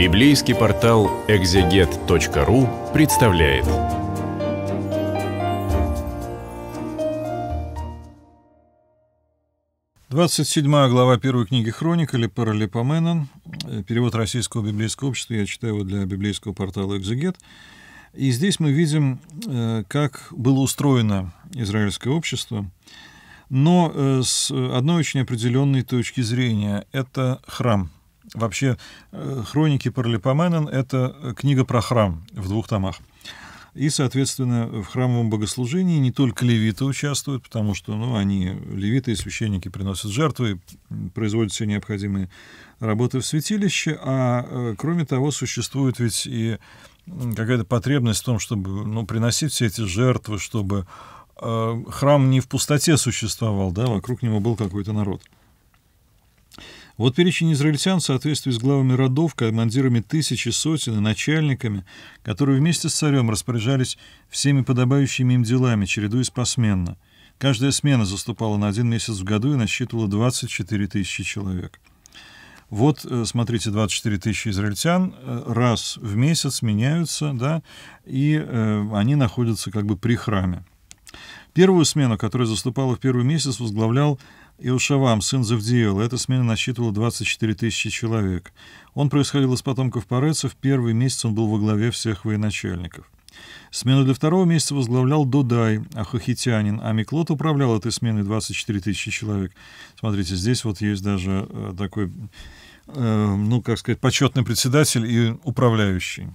Библейский портал экзегет.ру представляет. Двадцать седьмая глава первой книги Хроник или Паралипоменон, перевод Российского библейского общества, я читаю его для библейского портала «Экзегет». И здесь мы видим, э, как было устроено израильское общество, но э, с одной очень определенной точки зрения. Это храм – Вообще, э, «Хроники Паралипоменон» — это э, книга про храм в двух томах. И, соответственно, в храмовом богослужении не только левиты участвуют, потому что ну, они, левиты и священники, приносят жертвы, производят все необходимые работы в святилище, а э, кроме того существует ведь и какая-то потребность в том, чтобы ну, приносить все эти жертвы, чтобы храм не в пустоте существовал, да, вокруг него был какой-то народ. — вот перечень израильтян в соответствии с главами родов, командирами тысячи сотен и начальниками, которые вместе с царем распоряжались всеми подобающими им делами, чередуясь посменно. Каждая смена заступала на один месяц в году и насчитывала 24 тысячи человек. Вот, э, смотрите, 24 тысячи израильтян э, раз в месяц меняются, да, и э, они находятся как бы при храме. Первую смену, которая заступала в первый месяц, возглавлял Иушавам, сын Завдиила, эта смена насчитывала 24 тысячи человек. Он происходил из потомков парецов, первый месяц он был во главе всех военачальников. Смену для второго месяца возглавлял Додай, ахахитянин, а Миклот управлял этой сменой 24 тысячи человек. Смотрите, здесь вот есть даже э, такой, э, ну, как сказать, почетный председатель и управляющий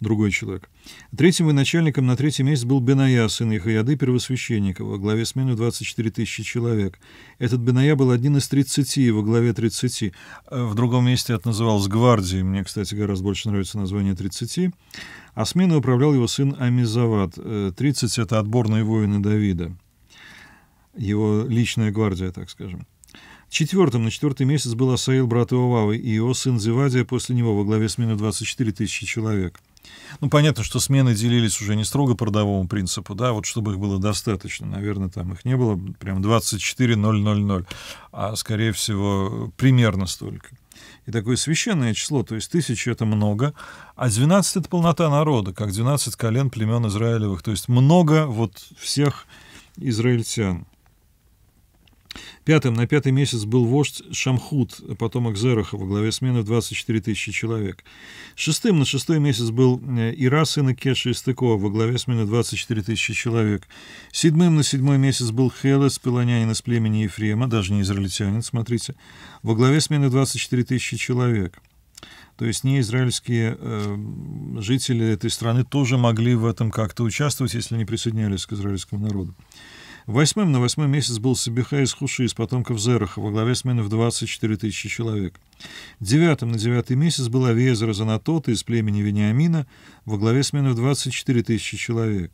другой человек. Третьим военачальником на третий месяц был Беная, сын Яхаяды Первосвященника, во главе смены 24 тысячи человек. Этот Беная был один из 30, во главе 30. Э, в другом месте это называлось гвардией, мне, кстати, гораздо больше нравится название 30. А сменой управлял его сын Амизават. 30 э, — это отборные воины Давида, его личная гвардия, так скажем. Четвертым на четвертый месяц был Асаил брат Иовавы и его сын Зевадия после него во главе смены 24 тысячи человек. Ну, понятно, что смены делились уже не строго по родовому принципу, да, вот чтобы их было достаточно. Наверное, там их не было прям 24-000, а, скорее всего, примерно столько. И такое священное число, то есть тысячи — это много, а 12 — это полнота народа, как 12 колен племен Израилевых, то есть много вот всех израильтян. Пятым на пятый месяц был вождь Шамхут, потомок Зераха, во главе смены 24 тысячи человек. Шестым на шестой месяц был э, Ира, сын Кеши и Тыкова, во главе смены 24 тысячи человек. Седьмым на седьмой месяц был Хелес, пелонянин из племени Ефрема, даже не израильтянин, смотрите, во главе смены 24 тысячи человек. То есть не израильские э, жители этой страны тоже могли в этом как-то участвовать, если они присоединялись к израильскому народу. Восьмым на восьмой месяц был Сабиха из Хуши, из потомков Зераха, во главе смены в 24 тысячи человек. Девятым на девятый месяц был Авиезер из Анатота, из племени Вениамина, во главе смены в 24 тысячи человек.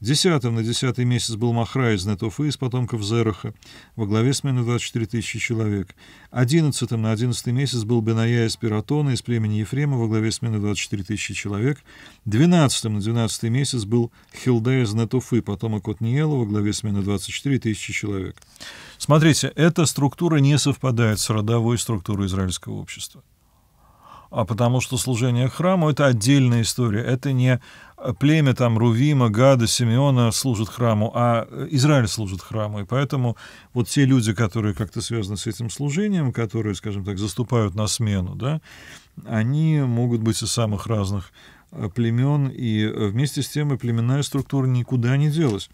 Десятым на десятый месяц был Махра из Нетуфы, из потомков Зераха, во главе смены 24 тысячи человек. Одиннадцатым на одиннадцатый месяц был Беная из Пиратона, из племени Ефрема, во главе смены 24 тысячи человек. Двенадцатым на двенадцатый месяц был Хилда из Нетуфы, потомок Отниела, во главе смены 24 тысячи человек. Смотрите, эта структура не совпадает с родовой структурой израильского общества а потому что служение храму — это отдельная история. Это не э, племя там Рувима, Гада, Симеона служит храму, а э, Израиль служит храму. И поэтому вот те люди, которые как-то связаны с этим служением, которые, скажем так, заступают на смену, да, они могут быть из самых разных Э, племен, и э, вместе с тем и племенная структура никуда не делась.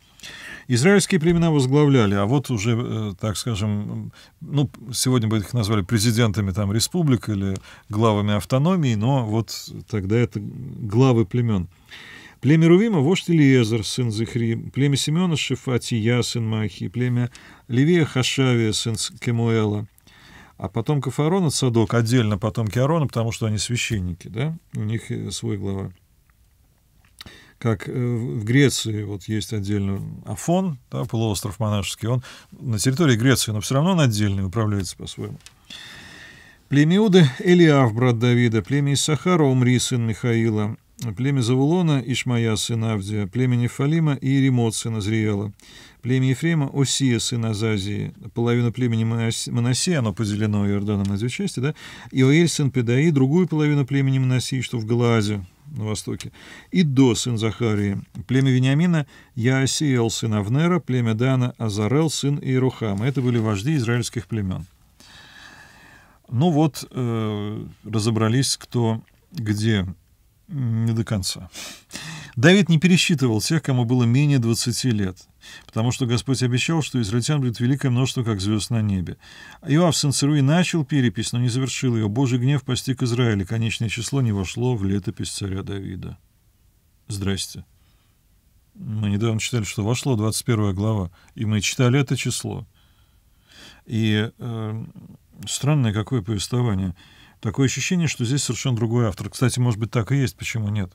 Израильские племена возглавляли, а вот уже, э, так скажем, ну, сегодня бы их назвали президентами там республик или главами автономии, но вот тогда это главы племен. Племя Рувима – вождь Илиезер, сын Зихри, племя Семена – Шифатия, сын Махи, племя Левия – Хашавия, сын Кемуэла – а потомков Аарона, Садок, отдельно потомки Аарона, потому что они священники, да, у них э, свой глава. Как э, в Греции вот есть отдельно Афон, да, полуостров монашеский, он на территории Греции, но все равно он отдельный, управляется по-своему. Племя Иуда – Элиав, брат Давида, племя Исахара – Умри, сын Михаила, племя Завулона, Ишмая, сын Авдия, племя Нефалима и Иеремот, сын Азриэла, племя Ефрема, Осия, сын Азазии, половину племени Моносия, оно поделено Иорданом на две части, да, Иоэль, сын Педаи, другую половину племени Моносии, что в Галаазе, на востоке, и До, сын Захарии, племя Вениамина, Яосиэл, сын Авнера, племя Дана, Азарел, сын Иерухама. Это были вожди израильских племен. Ну вот, э, разобрались, кто где не до конца. Давид не пересчитывал тех, кому было менее 20 лет, потому что Господь обещал, что израильтян будет великое множество, как звезд на небе. Иоав сын Церуи начал перепись, но не завершил ее. Божий гнев постиг Израиль, и конечное число не вошло в летопись царя Давида. Здрасте. Мы недавно читали, что вошло 21 глава, и мы читали это число. И э, странное какое повествование – Такое ощущение, что здесь совершенно другой автор. Кстати, может быть, так и есть, почему нет?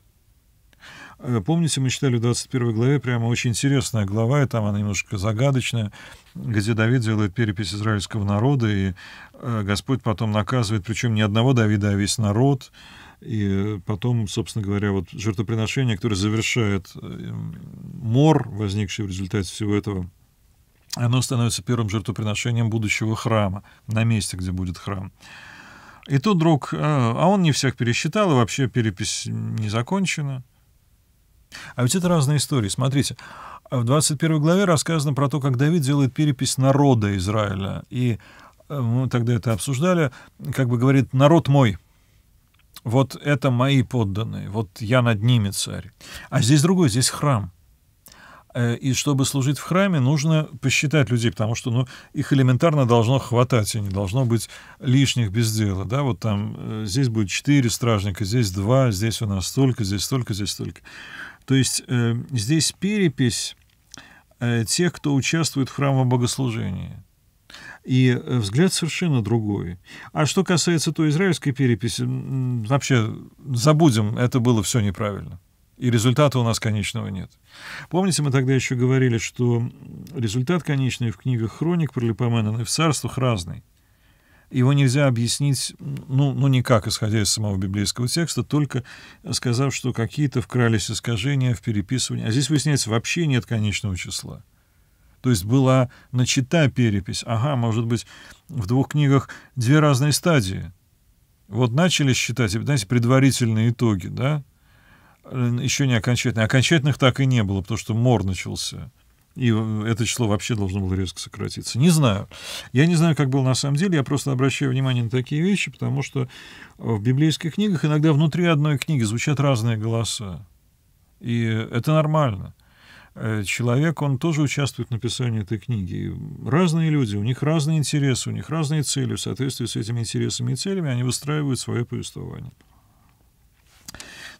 Э, помните, мы читали в 21 главе прямо очень интересная глава, и там она немножко загадочная, где Давид делает перепись израильского народа, и э, Господь потом наказывает, причем не одного Давида, а весь народ. И э, потом, собственно говоря, вот жертвоприношение, которое завершает мор, возникший в результате всего этого, оно становится первым жертвоприношением будущего храма, на месте, где будет храм. И тут друг, «А, а он не всех пересчитал, и вообще перепись не закончена. А ведь это разные истории. Смотрите, в 21 главе рассказано про то, как Давид делает перепись народа Израиля. И э, мы тогда это обсуждали, как бы говорит, народ мой, вот это мои подданные, вот я над ними царь. А здесь другой, здесь храм. Э, и чтобы служить в храме, нужно посчитать людей, потому что ну, их элементарно должно хватать, и не должно быть лишних без дела. Да? Вот там э, здесь будет четыре стражника, здесь два, здесь у нас столько, здесь столько, здесь столько. То есть э, здесь перепись э, тех, кто участвует в храмовом богослужении. И э, взгляд совершенно другой. А что касается той израильской переписи, вообще забудем, это было все неправильно. И результата у нас конечного нет. Помните, мы тогда еще говорили, что результат конечный в книгах хроник про и в царствах разный. Его нельзя объяснить, ну, ну никак, исходя из самого библейского текста, только сказав, что какие-то вкрались искажения в переписывании. А здесь выясняется, вообще нет конечного числа. То есть была начата перепись. Ага, может быть, в двух книгах две разные стадии. Вот начали считать, знаете, предварительные итоги, да, Э, еще не окончательно. Окончательных так и не было, потому что мор начался. И э, это число вообще должно было резко сократиться. Не знаю. Я не знаю, как было на самом деле. Я просто обращаю внимание на такие вещи, потому что э, в библейских книгах иногда внутри одной книги звучат разные голоса. И это нормально. Человек, он тоже участвует в написании этой книги. И разные люди, у них разные интересы, у них разные цели. В соответствии с этими интересами и целями они выстраивают свое повествование.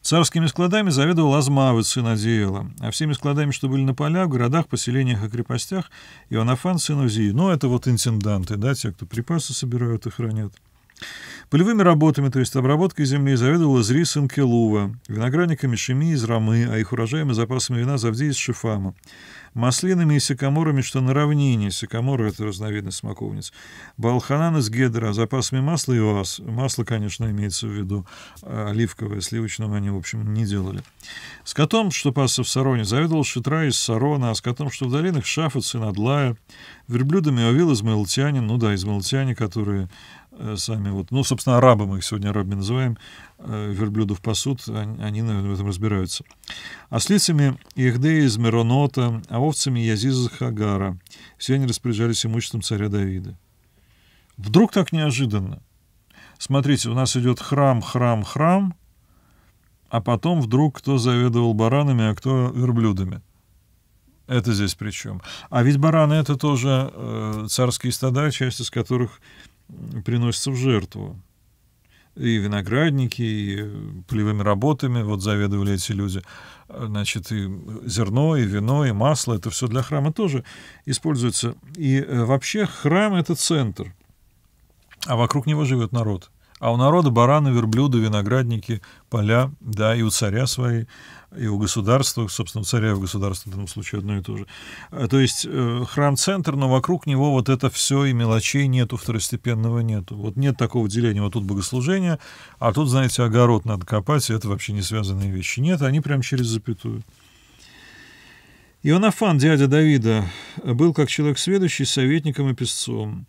Царскими складами заведовал Азмавыц, сын Адиила, а всеми складами, что были на полях, в городах, поселениях и крепостях, Иоаннафан, сын Узии. Ну, это вот интенданты, да, те, кто припасы собирают и хранят. Полевыми работами, то есть обработкой земли, заведовала Зрис Инкелува, виноградниками Шеми из Рамы, а их урожаем и запасами вина Завди из Шифама, маслинами и сикаморами, что на равнине, сикаморы — это разновидность смоковниц, балханан из Гедра, запасами масла и вас масло, конечно, имеется в виду, а, оливковое, сливочное, они, в общем, не делали. С котом, что пасся в Сароне, заведовал Шитра из Сарона, а с котом, что в долинах Шафац и Надлая, верблюдами овил измаилтянин, ну да, из измаилтяне, которые Э, сами вот, ну, собственно, арабы мы их сегодня арабами называем, э, верблюдов пасут, они, наверное, в этом разбираются. А слицами Ихдея из Миронота, а овцами Язиза Хагара. Все они распоряжались имуществом царя Давида. Вдруг так неожиданно. Смотрите, у нас идет храм, храм, храм, а потом вдруг кто заведовал баранами, а кто верблюдами. Это здесь причем. А ведь бараны это тоже э, царские стада, часть из которых приносятся в жертву. И виноградники, и э, полевыми работами, вот заведовали эти люди. А, значит, и зерно, и вино, и масло, это все для храма тоже используется. И э, вообще храм — это центр, а вокруг него живет народ. А у народа бараны, верблюды, виноградники, поля, да, и у царя свои, и у государства, собственно, у царя и у государства в данном случае одно и то же. Э, то есть э, храм-центр, но вокруг него вот это все, и мелочей нету, второстепенного нету. Вот нет такого деления, вот тут богослужение, а тут, знаете, огород надо копать, и это вообще не связанные вещи. Нет, они прям через запятую. Иоаннафан, дядя Давида, был как человек сведущий советником и песцом.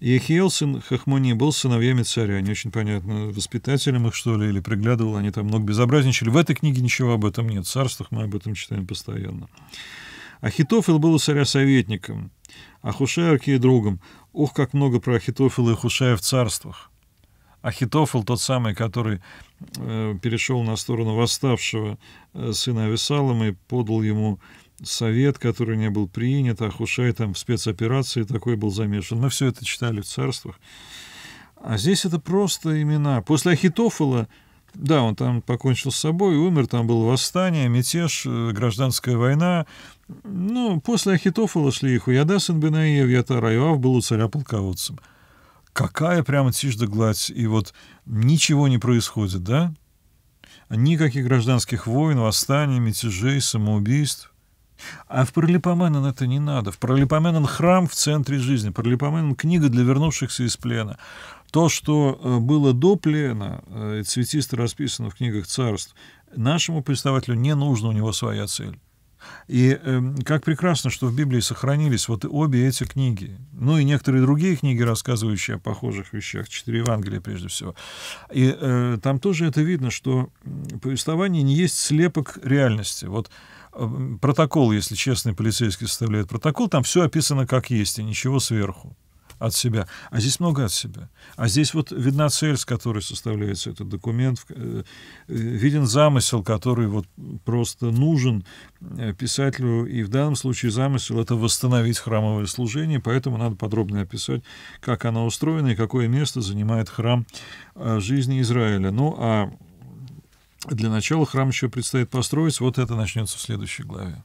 Ехиел, сын Хахмони, был сыновьями царя, не очень понятно, воспитателем их, что ли, или приглядывал, они там много безобразничали. В этой книге ничего об этом нет, в царствах мы об этом читаем постоянно. Ахитофел был у царя советником, а Хушай архиедругом. Ох, как много про Ахитофела и Хушая в царствах. Ахитофел, тот самый, который э, перешел на сторону восставшего э, сына Авесалома и подал ему совет, который не был принят, а Хушай там в спецоперации такой был замешан. Мы все это читали в царствах. А здесь это просто имена. После Ахитофола, да, он там покончил с собой, умер, там было восстание, мятеж, э, гражданская война. Ну, после Ахитофола шли Хуяда Сенбенаев, Ятар Айвав был у царя полководцем. Какая прямо тишь да гладь, и вот ничего не происходит, да? Никаких гражданских войн, восстаний, мятежей, самоубийств. А в Паралипоменон это не надо. В Паралипоменон храм в центре жизни. Паралипоменон книга для вернувшихся из плена. То, что э, было до плена, э, цветисто расписано в книгах царств, нашему представителю не нужно, у него своя цель. И э, как прекрасно, что в Библии сохранились вот обе эти книги. Ну и некоторые другие книги, рассказывающие о похожих вещах, четыре Евангелия прежде всего. И э, там тоже это видно, что повествование не есть слепок реальности. Вот Эм, протокол, если честный полицейский составляет протокол, там все описано как есть, и ничего сверху от себя. А здесь много от себя. А здесь вот видна цель, с которой составляется этот документ, э, э, виден замысел, который вот просто нужен э, писателю. И в данном случае замысел — это восстановить храмовое служение, поэтому надо подробно описать, как оно устроено и какое место занимает храм жизни Израиля. Ну, а для начала храм еще предстоит построить, вот это начнется в следующей главе.